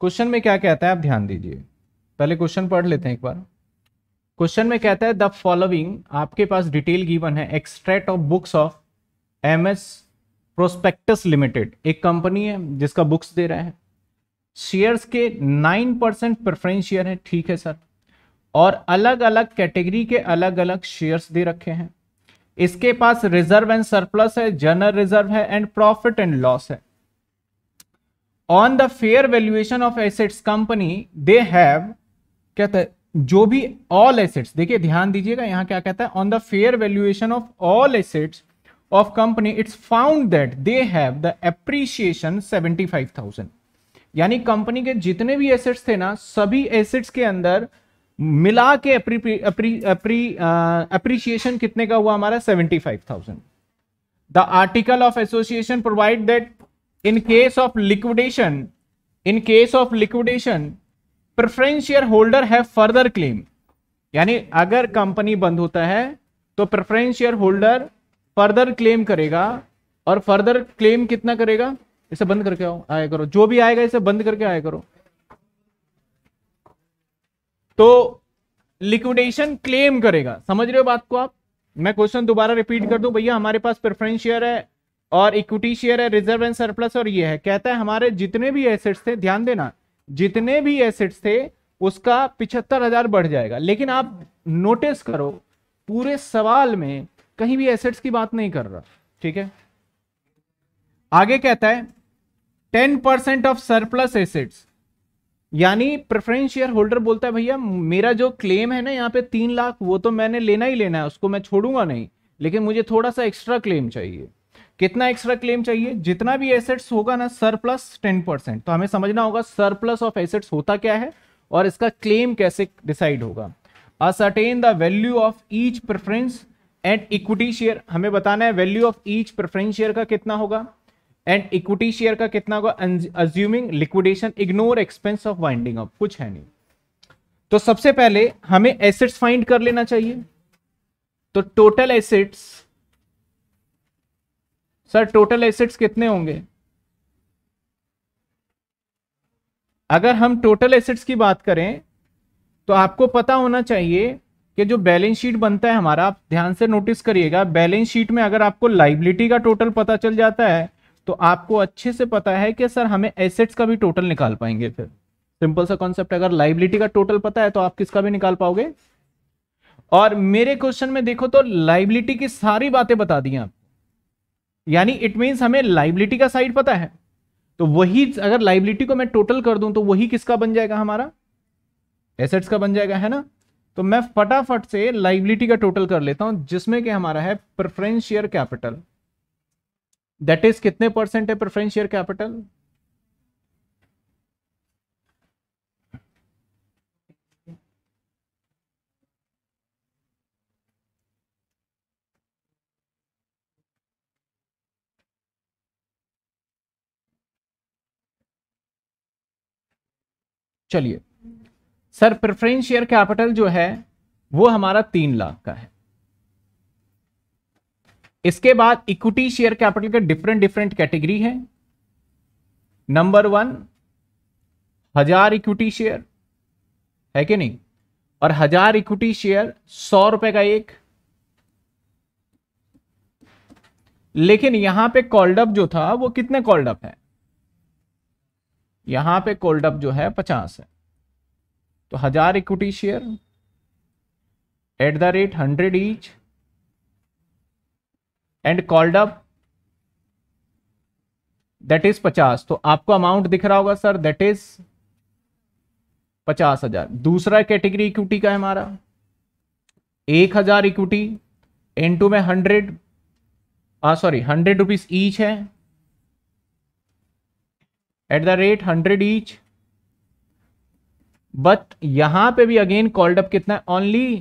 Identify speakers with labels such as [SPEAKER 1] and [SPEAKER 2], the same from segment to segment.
[SPEAKER 1] question में क्या कहता है आप ध्यान दीजिए पहले क्वेश्चन पढ़ लेते हैं एक बार क्वेश्चन में कहता है द फॉलोइंग आपके पास डिटेल गिवन है extract of books of M S prospectus limited एक कंपनी है जिसका बुक्स दे रहा है शेयर्स के नाइन परसेंट प्रेफरेंस शेयर है ठीक है सर और अलग अलग कैटेगरी के अलग अलग शेयर्स दे रखे हैं इसके पास रिजर्व एंड सरप्लस है जनरल रिजर्व है एंड प्रॉफिट एंड लॉस है on the fair valuation of assets company they have क्या कहता है जो भी ऑल एसेट्स देखिए ध्यान दीजिएगा यहाँ क्या कहता है on the fair valuation of all assets of company it's found that they have the appreciation seventy five thousand यानी कंपनी के जितने भी एसेट्स थे ना सभी एसेट्स के अंदर मिला के अप्रिशिएशन कितने का हुआ हमारा seventy five thousand the article of association provide that in case of liquidation in case of liquidation preference share holder have further claim यानी अगर कंपनी बंद होता है तो preference share holder further claim करेगा और फर्दर क्लेम कितना करेगा इसे बंद करके आओ आया करो जो भी आएगा इसे बंद करके आया करो तो लिक्विडेशन क्लेम करेगा समझ रहे हो बात को आप मैं क्वेश्चन दोबारा रिपीट कर दूं भैया हमारे पास प्रेफरेंस शेयर है और इक्विटी शेयर है रिजर्व एंड सरप्लस और ये है कहता है हमारे जितने भी एसेट्स थे ध्यान देना जितने भी एसेट्स थे उसका पिछहत्तर हजार बढ़ जाएगा लेकिन आप नोटिस करो पूरे सवाल में कहीं भी एसेट्स की बात नहीं कर रहा ठीक है आगे कहता है ten percent of surplus assets यानी प्रेफरेंस शेयर होल्डर बोलता है भैया मेरा जो क्लेम है ना यहाँ पे तीन लाख वो तो मैंने लेना ही लेना है उसको मैं छोड़ूंगा नहीं लेकिन मुझे थोड़ा सा एक्स्ट्रा क्लेम चाहिए कितना एक्स्ट्रा क्लेम चाहिए जितना भी एसेट्स होगा ना सरप्लस टेन परसेंट तो हमें समझना होगा सरप्लस ऑफ एसेट्स होता क्या है और इसका क्लेम कैसे डिसाइड होगा ascertain the value of each preference and equity share हमें बताना है value of each preference share का कितना होगा एंड इक्विटी शेयर का कितना होगा assuming liquidation ignore expense of winding up कुछ है नहीं तो सबसे पहले हमें एसेट्स फाइंड कर लेना चाहिए तो total assets sir total assets कितने होंगे अगर हम टोटल एसेट्स की बात करें तो आपको पता होना चाहिए कि जो बैलेंस शीट बनता है हमारा आप ध्यान से नोटिस करिएगा बैलेंस शीट में अगर आपको लाइबिलिटी का टोटल पता चल जाता है तो आपको अच्छे से पता है कि सर हमें एसेट्स का भी टोटल निकाल पाएंगे फिर सिंपल सा कॉन्सेप्ट अगर लाइबिलिटी का टोटल पता है तो आप किसका भी निकाल पाओगे और मेरे क्वेश्चन में देखो तो लाइबिलिटी की सारी बातें बता दी आप यानी इट मीन्स हमें लाइबिलिटी का साइड पता है तो वही अगर लाइबिलिटी को मैं टोटल कर दूं तो वही किसका बन जाएगा हमारा एसेट्स का बन जाएगा है ना तो मैं फटाफट से लाइबिलिटी का टोटल कर लेता हूं जिसमें कि हमारा है preference share capital that is कितने परसेंट है प्रेफरेंस शेयर कैपिटल चलिए सर प्रेफरेंस शेयर कैपिटल जो है वो हमारा तीन लाख का है इसके बाद इक्विटी शेयर कैपिटल के डिफरेंट डिफरेंट कैटेगरी है नंबर वन हजार इक्विटी शेयर है कि नहीं और हजार इक्विटी शेयर सौ रुपए का एक लेकिन यहां पे कॉल्डअप जो था वो कितने कॉल्डअप है यहां पे कोल्ड अप जो है पचास है तो हजार equity share at the rate hundred each and called up that is पचास तो आपको अमाउंट दिख रहा होगा सर दैट इज पचास हजार दूसरा कैटेगरी इक्विटी का है हमारा एक हजार इक्विटी इन टू में hundred sorry hundred rupees each है at the rate hundred each but यहां पे भी अगेन कॉल्ड अप कितना है ओनली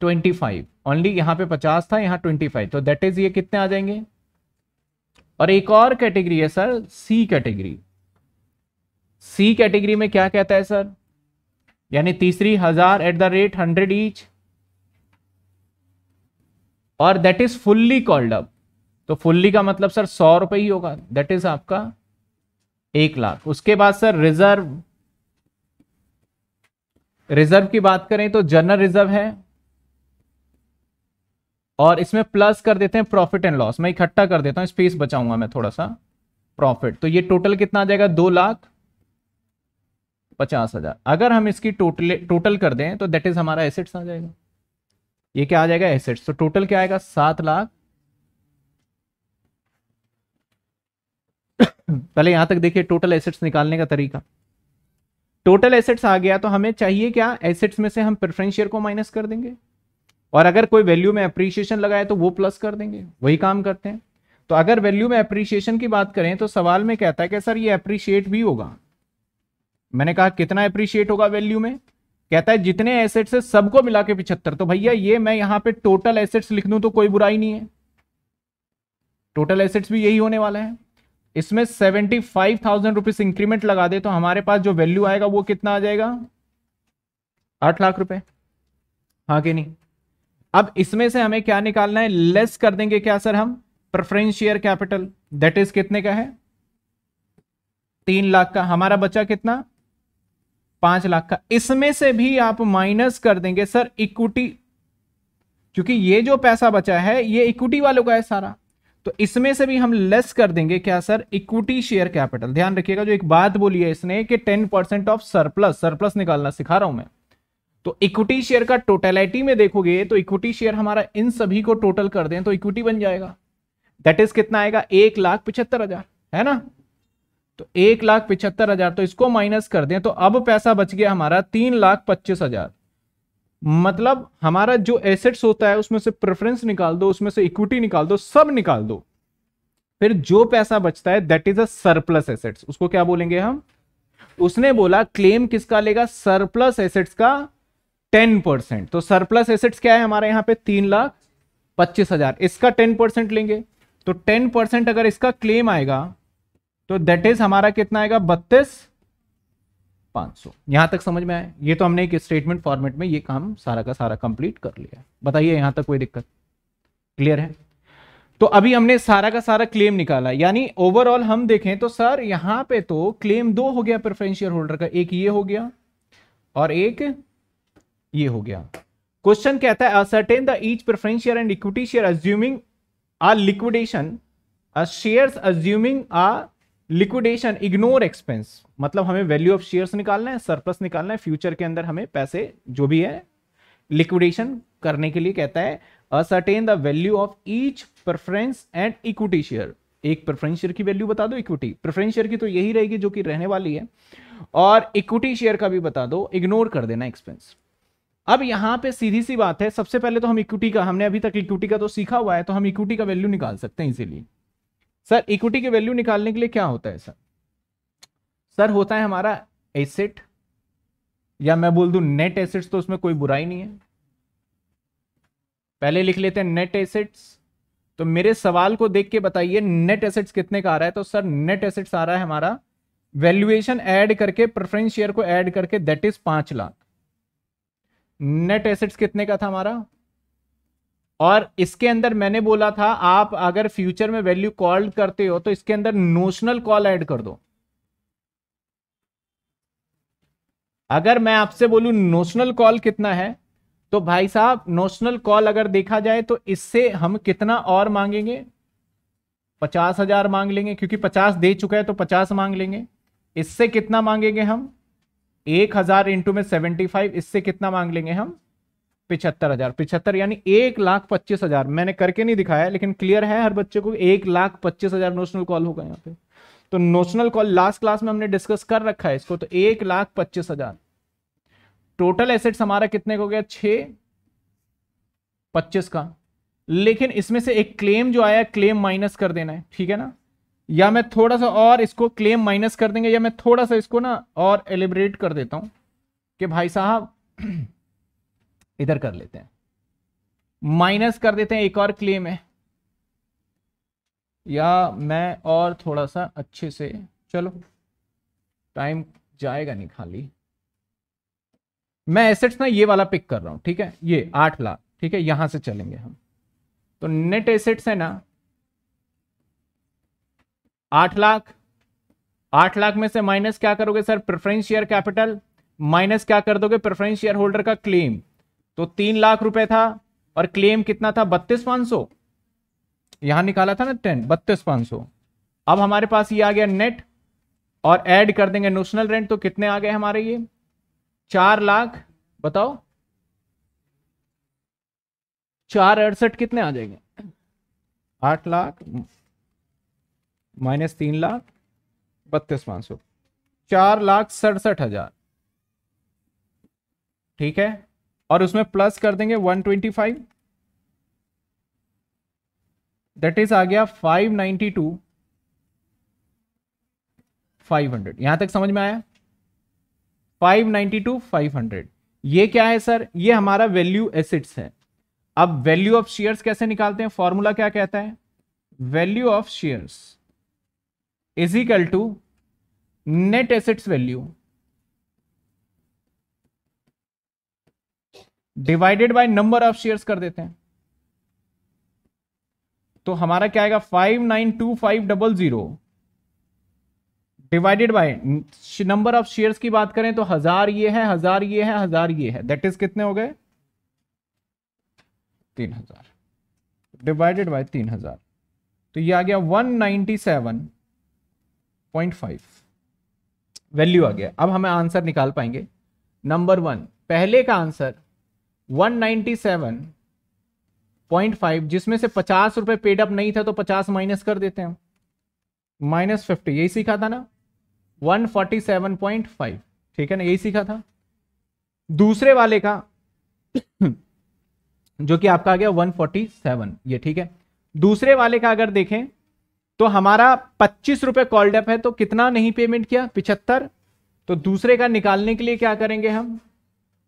[SPEAKER 1] ट्वेंटी फाइव ओनली यहां पे पचास था यहां ट्वेंटी फाइव तो दैट इज ये कितने आ जाएंगे और एक और कैटेगरी है sir C category C category में क्या कहता है सर यानी तीसरी हजार at the rate hundred each और that is fully called up तो फुल्ली का मतलब सर सौ रुपये ही होगा दैट इज आपका एक लाख उसके बाद सर रिजर्व रिजर्व की बात करें तो जनरल रिजर्व है और इसमें प्लस कर देते हैं प्रॉफिट एंड लॉस मैं इकट्ठा कर देता हूं स्पेस बचाऊंगा मैं थोड़ा सा प्रॉफिट तो ये टोटल कितना आ जाएगा दो लाख पचास हजार अगर हम इसकी टोटल टोटल कर दें तो दैट इज हमारा एसेट्स आ जाएगा ये क्या आ जाएगा एसेट्स तो टोटल क्या आएगा सात लाख पहले यहां तक देखिए टोटल एसेट्स निकालने का तरीका टोटल एसेट्स आ गया तो हमें चाहिए क्या एसेट्स में से हम प्रेफरेंस शेयर को माइनस कर देंगे और अगर कोई वैल्यू में अप्रिशिएशन लगाए तो वो प्लस कर देंगे वही काम करते हैं तो अगर वैल्यू में अप्रिशिएशन की बात करें तो सवाल में कहता है कि सर ये अप्रिशिएट भी होगा मैंने कहा कितना अप्रिशिएट होगा वैल्यू में कहता है जितने एसेट्स है सबको मिला के पिछहत्तर तो भैया ये मैं यहां पर टोटल एसेट्स लिख दूं तो कोई बुराई नहीं है टोटल एसेट्स भी यही होने वाला है इसमें seventy five thousand rupees increment लगा दे तो हमारे पास जो वैल्यू आएगा वो कितना आ जाएगा आठ लाख रुपए हाँ कि नहीं अब इसमें से हमें क्या निकालना है लेस कर देंगे क्या सर हम preference share capital that is कितने का है तीन लाख का हमारा बचा कितना पांच लाख का इसमें से भी आप माइनस कर देंगे सर इक्विटी क्योंकि ये जो पैसा बचा है ये इक्विटी वालों का है सारा तो इसमें से भी हम लेस कर देंगे क्या सर इक्विटी शेयर कैपिटल ध्यान रखिएगा जो एक बात बोली है इसने कि 10 परसेंट ऑफ सरप्लस सरप्लस निकालना सिखा रहा हूं मैं तो इक्विटी शेयर का टोटलिटी में देखोगे तो इक्विटी शेयर हमारा इन सभी को टोटल कर दें तो इक्विटी बन जाएगा दैट इज कितना आएगा एक लाख पिछहत्तर हजार है ना तो एक लाख पिछहत्तर हजार तो इसको माइनस कर दें तो अब पैसा बच गया हमारा तीन लाख पच्चीस हजार मतलब हमारा जो एसेट्स होता है उसमें से प्रेफरेंस निकाल दो उसमें से इक्विटी निकाल दो सब निकाल दो फिर जो पैसा बचता है that is a surplus assets उसको क्या बोलेंगे हम उसने बोला क्लेम किसका लेगा सरप्लस एसेट्स का टेन परसेंट तो सरप्लस एसेट्स क्या है हमारे यहां पे तीन लाख पच्चीस हजार इसका टेन परसेंट लेंगे तो टेन परसेंट अगर इसका क्लेम आएगा तो दैट इज हमारा कितना आएगा बत्तीस 500 यहाँ तक समझ में आए ये तो हमने एक स्टेटमेंट फॉर्मेट में ये काम सारा का सारा कंप्लीट कर लिया बताइए यहाँ तक कोई दिक्कत क्लियर है तो अभी हमने सारा का सारा क्लेम निकाला यानी ओवरऑल हम देखें तो सर यहाँ पे तो क्लेम दो हो गया प्रेफरेंशियल होल्डर का एक ये हो गया और एक ये हो गया क्वेश्चन कहता है ascertain the each preferential and equity share assuming a liquidation shares assuming a liquidation ignore expense मतलब हमें वैल्यू ऑफ शेयर्स निकालना है सरप्लस निकालना है फ्यूचर के अंदर हमें पैसे जो भी है लिक्विडेशन करने के लिए कहता है ascertain the value of each preference and equity share एक प्रेफरेंस शेयर की वैल्यू बता दो इक्विटी प्रेफरेंस शेयर की तो यही रहेगी जो कि रहने वाली है और इक्विटी शेयर का भी बता दो इग्नोर कर देना एक्सपेंस अब यहां पे सीधी सी बात है सबसे पहले तो हम इक्विटी का हमने अभी तक इक्विटी का तो सीखा हुआ है तो हम इक्विटी का वैल्यू निकाल सकते हैं इसीलिए सर इक्विटी की वैल्यू निकालने के लिए क्या होता है सर सर होता है हमारा एसेट या मैं बोल दू नेट एसेट्स तो उसमें कोई बुराई नहीं है पहले लिख लेते हैं नेट एसेट्स तो मेरे सवाल को देख के बताइए नेट एसेट्स कितने का आ रहा है तो सर नेट एसेट्स आ रहा है हमारा वैल्यूएशन ऐड करके प्रेफरेंस शेयर को ऐड करके दैट इज पांच लाख नेट एसेट्स कितने का था हमारा और इसके अंदर मैंने बोला था आप अगर फ्यूचर में वैल्यू कॉल्ड करते हो तो इसके अंदर नोशनल कॉल ऐड कर दो अगर मैं आपसे बोलूं नोशनल कॉल कितना है तो भाई साहब नोशनल कॉल अगर देखा जाए तो इससे हम कितना और मांगेंगे पचास हजार मांग लेंगे क्योंकि पचास दे चुका है तो पचास मांग लेंगे इससे कितना मांगेंगे हम एक हजार इंटू में सेवेंटी फाइव इससे कितना मांग लेंगे हम पिछहत्तर हजार पिछहत्तर यानी एक लाख पच्चीस हजार मैंने करके नहीं दिखाया लेकिन क्लियर है हर बच्चे को एक लाख पच्चीस हजार नोशनल कॉल होगा यहाँ पे तो नोशनल कॉल लास्ट क्लास में हमने डिस्कस कर रखा है इसको तो एक लाख पच्चीस हजार टोटल एसेट्स हमारा कितने को गया छ पच्चीस का लेकिन इसमें से एक क्लेम जो आया क्लेम माइनस कर देना है ठीक है ना या मैं थोड़ा सा और इसको क्लेम माइनस कर देंगे या मैं थोड़ा सा इसको ना और एलिब्रेट कर देता हूं कि भाई साहब इधर कर लेते हैं माइनस कर देते हैं एक और क्लेम है या मैं और थोड़ा सा अच्छे से चलो टाइम जाएगा नहीं खाली मैं एसेट्स ना ये वाला पिक कर रहा हूं ठीक है ये आठ लाख ठीक है यहां से चलेंगे हम तो नेट एसेट्स है ना आठ लाख आठ लाख में से माइनस क्या करोगे sir preference share capital minus क्या कर दोगे प्रेफरेंस शेयर होल्डर का क्लेम तो तीन लाख रुपए था और क्लेम कितना था बत्तीस पांच सौ यहां निकाला था ना टेन बत्तीस पांच सौ अब हमारे पास ये आ गया नेट और ऐड कर देंगे नोशनल रेंट तो कितने आ गए हमारे ये चार लाख बताओ चार अड़सठ कितने आ जाएंगे आठ लाख माइनस तीन लाख बत्तीस पांच सौ चार लाख सड़सठ हजार ठीक है और उसमें प्लस कर देंगे 125 दैट इज आ गया 592 500 यहां तक समझ में आया 592 500 ये क्या है सर ये हमारा वैल्यू एसिड्स है अब वैल्यू ऑफ शेयर्स कैसे निकालते हैं फॉर्मूला क्या कहता है value of shares is equal to net assets value divided by number of shares कर देते हैं तो हमारा क्या आएगा five nine two five double zero divided by number of shares की बात करें तो हजार ये है हजार ये है हजार ये है दैट इज कितने हो गए तीन हजार डिवाइडेड बाय तीन हजार तो ये आ गया one ninety seven point five value आ गया अब हमें आंसर निकाल पाएंगे नंबर वन पहले का आंसर 197.5 जिसमें से पचास रुपए पेड अप नहीं था तो पचास माइनस कर देते हैं माइनस फिफ्टी यही सीखा था ना 147.5 ठीक है ना यही सीखा था दूसरे वाले का जो कि आपका आ गया 147 ये ठीक है दूसरे वाले का अगर देखें तो हमारा पच्चीस रुपये कॉल्डअप है तो कितना नहीं पेमेंट किया पिछहत्तर तो दूसरे का निकालने के लिए क्या करेंगे हम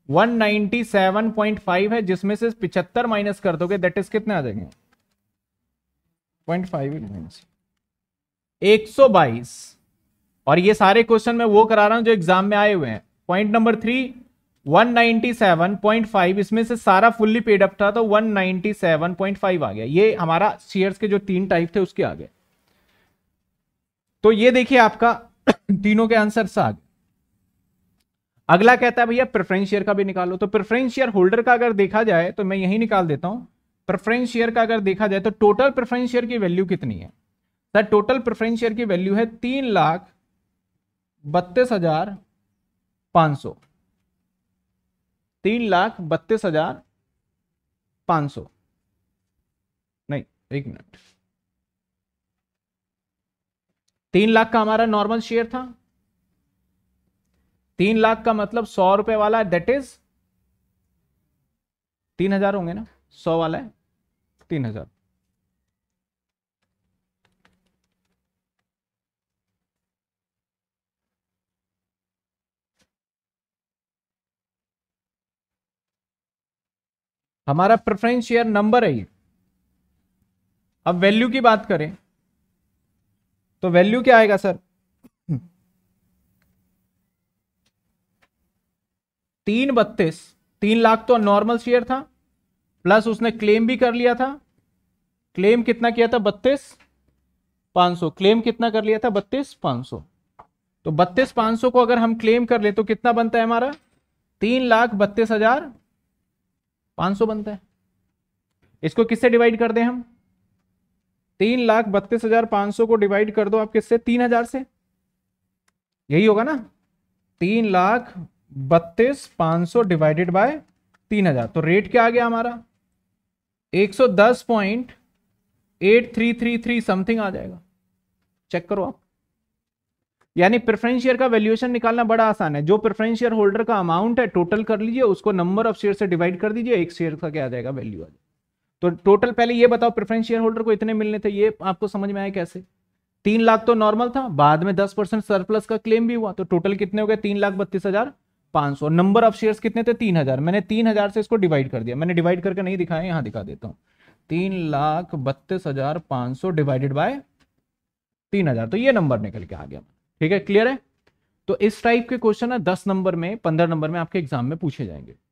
[SPEAKER 1] 197.5 है जिसमें से पिछहत्तर माइनस कर दोगे दैट इज कितने आ जाएंगे पॉइंट फाइव एक और ये सारे क्वेश्चन मैं वो करा रहा हूं जो एग्जाम में आए हुए हैं पॉइंट नंबर थ्री 197.5 इसमें से सारा फुल्ली पेड अप था तो 197.5 आ गया ये हमारा शेयर्स के जो तीन टाइप थे उसके आ गए तो ये देखिए आपका तीनों के आंसर आ गए अगला कहता है भैया प्रेफरेंस शेयर का भी निकालो तो प्रेफरेंस शेयर होल्डर का अगर देखा जाए तो मैं यही निकाल देता हूं प्रेफरेंस शेयर का अगर देखा जाए तो टोटल प्रेफरेंस शेयर की वैल्यू कितनी है सर टोटल प्रेफरेंस शेयर की वैल्यू है तीन लाख बत्तीस हजार पांच सौ तीन लाख बत्तीस हजार पांच सौ नहीं एक मिनट तीन लाख का हमारा नॉर्मल शेयर था तीन लाख का मतलब सौ रुपए वाला दैट इज तीन हजार होंगे ना सौ वाला है तीन हजार हमारा प्रेफरेंस शेयर नंबर है ये अब वैल्यू की बात करें तो वैल्यू क्या आएगा सर तीन बत्तीस तीन लाख तो नॉर्मल शेयर था प्लस उसने क्लेम भी कर लिया था क्लेम कितना किया था बत्तीस पाँच सौ क्लेम कितना कर लिया था बत्तीस पाँच सौ तो बत्तीस पाँच सौ को अगर हम क्लेम कर ले तो कितना बनता है हमारा तीन लाख बत्तीस हजार पाँच सौ बनता है इसको किससे डिवाइड कर दें हम तीन लाख बत्तीस हजार पाँच सौ को डिवाइड कर दो आप किससे तीन हजार से यही होगा ना तीन लाख बत्तीस पांच सौ डिवाइडेड बाय तीन हजार तो रेट क्या आ गया हमारा एक सौ दस point eight three three three something आ जाएगा चेक करो आप यानी प्रेफरेंस शेयर का वैल्यूएशन निकालना बड़ा आसान है जो प्रेफरेंस शेयर होल्डर का अमाउंट है टोटल कर लीजिए उसको नंबर ऑफ शेयर से डिवाइड कर दीजिए एक शेयर का क्या आ जाएगा वैल्यू आ जाएगा तो टोटल पहले ये बताओ प्रेफरेंस शेयर होल्डर को इतने मिलने थे ये आपको समझ में आया कैसे तीन लाख तो नॉर्मल था बाद में दस परसेंट सरप्लस का क्लेम भी हुआ तो टोटल कितने हो गए तीन लाख बत्तीस हजार 500 नंबर ऑफ शेयर्स कितने थे 3000 मैंने 3000 से इसको डिवाइड कर दिया मैंने डिवाइड करके नहीं दिखाया यहां दिखा देता हूं तीन लाख बत्तीस हजार पांच सौ डिवाइडेड बाय तीन हजार तो ये नंबर निकल के आ गया ठीक है क्लियर है तो इस टाइप के क्वेश्चन है दस नंबर में पंद्रह नंबर में आपके एग्जाम में पूछे जाएंगे